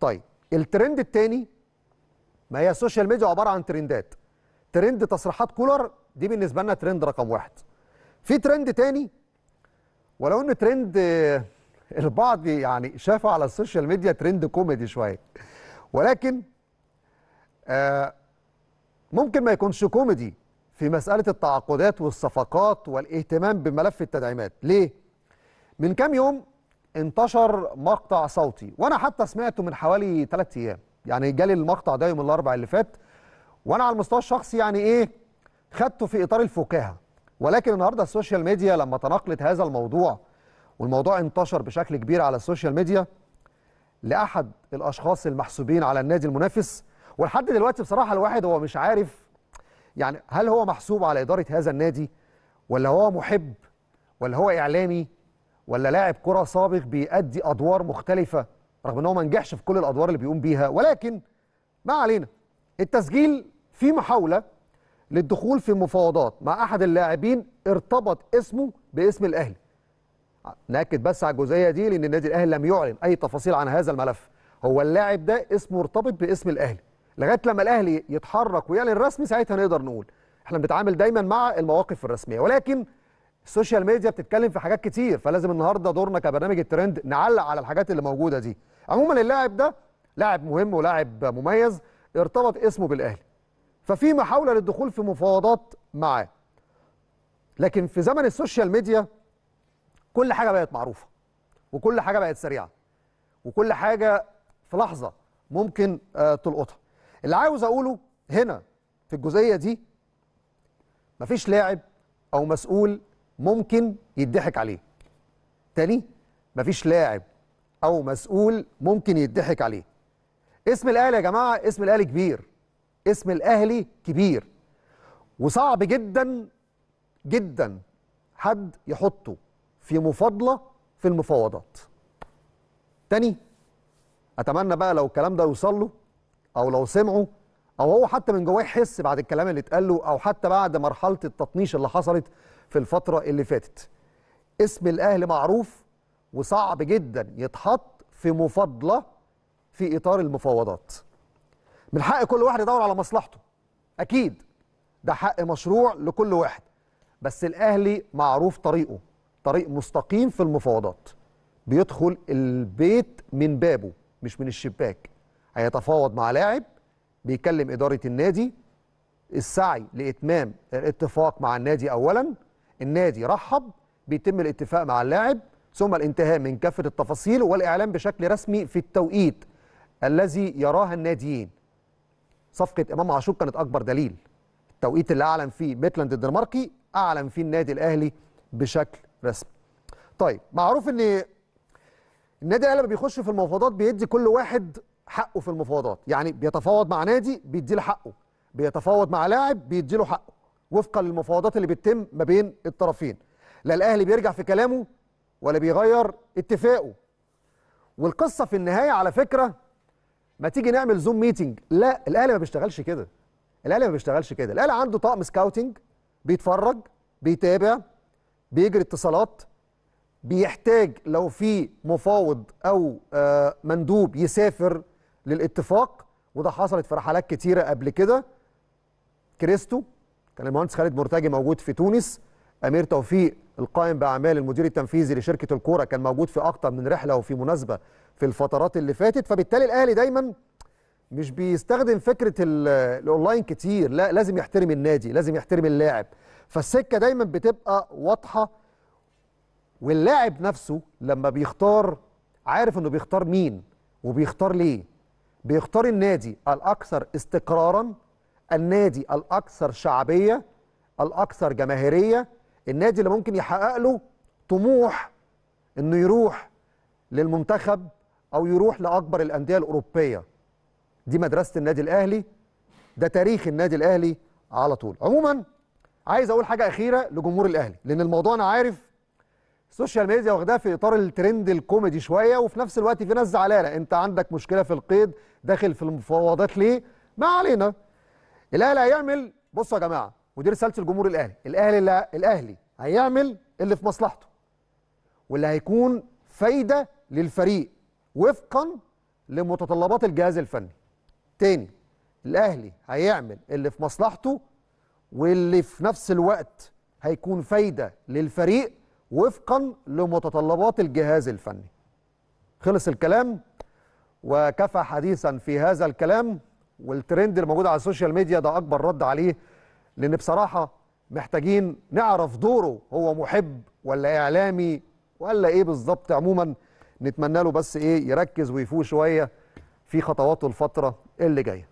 طيب الترند الثاني ما هي السوشيال ميديا عباره عن ترندات ترند تصريحات كولر دي بالنسبه لنا ترند رقم واحد في ترند تاني ولو ان ترند البعض يعني شافه على السوشيال ميديا ترند كوميدي شويه ولكن آه، ممكن ما يكونش كوميدي في مساله التعاقدات والصفقات والاهتمام بملف التدعيمات ليه من كام يوم انتشر مقطع صوتي وانا حتى سمعته من حوالي 3 ايام يعني جالي المقطع ده يوم الاربع اللي فات وانا على المستوى الشخصي يعني ايه خدته في اطار الفكاهه ولكن النهارده السوشيال ميديا لما تناقلت هذا الموضوع والموضوع انتشر بشكل كبير على السوشيال ميديا لاحد الاشخاص المحسوبين على النادي المنافس ولحد دلوقتي بصراحه الواحد هو مش عارف يعني هل هو محسوب على اداره هذا النادي ولا هو محب ولا هو اعلامي ولا لاعب كره سابق بيأدي ادوار مختلفه رغم ان هو ما نجحش في كل الادوار اللي بيقوم بيها ولكن ما علينا التسجيل في محاوله للدخول في مفاوضات مع احد اللاعبين ارتبط اسمه باسم الاهلي ناكد بس على الجزئيه دي لان النادي الاهلي لم يعلن اي تفاصيل عن هذا الملف هو اللاعب ده اسمه مرتبط باسم الاهلي لغايه لما الاهلي يتحرك ويعلن رسمي ساعتها نقدر نقول احنا بنتعامل دايما مع المواقف الرسميه ولكن السوشيال ميديا بتتكلم في حاجات كتير فلازم النهارده دورنا كبرنامج الترند نعلق على الحاجات اللي موجوده دي عموما اللاعب ده لاعب مهم ولاعب مميز ارتبط اسمه بالاهلي ففي محاوله للدخول في مفاوضات معاه لكن في زمن السوشيال ميديا كل حاجه بقت معروفه وكل حاجه بقت سريعه وكل حاجه في لحظه ممكن آه، تلقطها اللي عاوز اقوله هنا في الجزئيه دي مفيش لاعب او مسؤول ممكن يضحك عليه تاني مفيش لاعب او مسؤول ممكن يضحك عليه اسم الاهلي يا جماعه اسم الاهلي كبير اسم الاهلي كبير وصعب جدا جدا حد يحطه في مفاضله في المفاوضات تاني اتمنى بقى لو الكلام ده يوصل له او لو سمعه او هو حتى من جواه يحس بعد الكلام اللي اتقال له او حتى بعد مرحله التطنيش اللي حصلت في الفترة اللي فاتت اسم الأهلي معروف وصعب جدا يتحط في مفاضلة في إطار المفاوضات من حق كل واحد يدور على مصلحته أكيد ده حق مشروع لكل واحد بس الأهلي معروف طريقه طريق مستقيم في المفاوضات بيدخل البيت من بابه مش من الشباك هيتفاوض مع لاعب بيكلم إدارة النادي السعي لإتمام الاتفاق مع النادي أولاً النادي رحب بيتم الاتفاق مع اللاعب ثم الانتهاء من كافه التفاصيل والاعلان بشكل رسمي في التوقيت الذي يراها الناديين صفقه امام عاشور كانت اكبر دليل التوقيت اللي اعلن فيه بيتلاند الدنماركي اعلن فيه النادي الاهلي بشكل رسمي طيب معروف ان النادي الاهلي لما بيخش في المفاوضات بيدي كل واحد حقه في المفاوضات يعني بيتفاوض مع نادي بيديله حقه بيتفاوض مع لاعب بيديله حقه وفقا للمفاوضات اللي بتتم ما بين الطرفين لا الاهلي بيرجع في كلامه ولا بيغير اتفاقه والقصه في النهايه على فكره ما تيجي نعمل زوم ميتنج لا الاهلي ما بيشتغلش كده الاهلي ما بيشتغلش كده الاهلي عنده طاقم سكاوتنج بيتفرج بيتابع بيجري اتصالات بيحتاج لو في مفاوض او آه، مندوب يسافر للاتفاق وده حصلت في رحلات كتيره قبل كده كريستو كان المهندس خالد مرتجي موجود في تونس امير توفيق القائم باعمال المدير التنفيذي لشركه الكوره كان موجود في اكتر من رحله وفي مناسبه في الفترات اللي فاتت فبالتالي الاهلي دايما مش بيستخدم فكره الاونلاين كتير لا لازم يحترم النادي لازم يحترم اللاعب فالسكه دايما بتبقى واضحه واللاعب نفسه لما بيختار عارف انه بيختار مين وبيختار ليه بيختار النادي الاكثر استقرارا النادي الاكثر شعبيه الاكثر جماهيريه النادي اللي ممكن يحقق له طموح انه يروح للمنتخب او يروح لاكبر الانديه الاوروبيه دي مدرسه النادي الاهلي ده تاريخ النادي الاهلي على طول عموما عايز اقول حاجه اخيره لجمهور الاهلي لان الموضوع انا عارف السوشيال ميديا واخداه في اطار الترند الكوميدي شويه وفي نفس الوقت في ناس زعلانه انت عندك مشكله في القيد داخل في المفاوضات ليه ما علينا الاهلي هيعمل بصوا يا جماعه ودي رساله الجمهور الاهلي الاهلي لا الاهلي هيعمل اللي في مصلحته واللي هيكون فايده للفريق وفقا لمتطلبات الجهاز الفني تاني الاهلي هيعمل اللي في مصلحته واللي في نفس الوقت هيكون فايده للفريق وفقا لمتطلبات الجهاز الفني خلص الكلام وكفى حديثا في هذا الكلام والترند اللي موجود على السوشيال ميديا ده اكبر رد عليه لان بصراحه محتاجين نعرف دوره هو محب ولا اعلامي ولا ايه بالظبط عموما نتمنى له بس ايه يركز ويفوق شويه في خطواته الفتره اللي جايه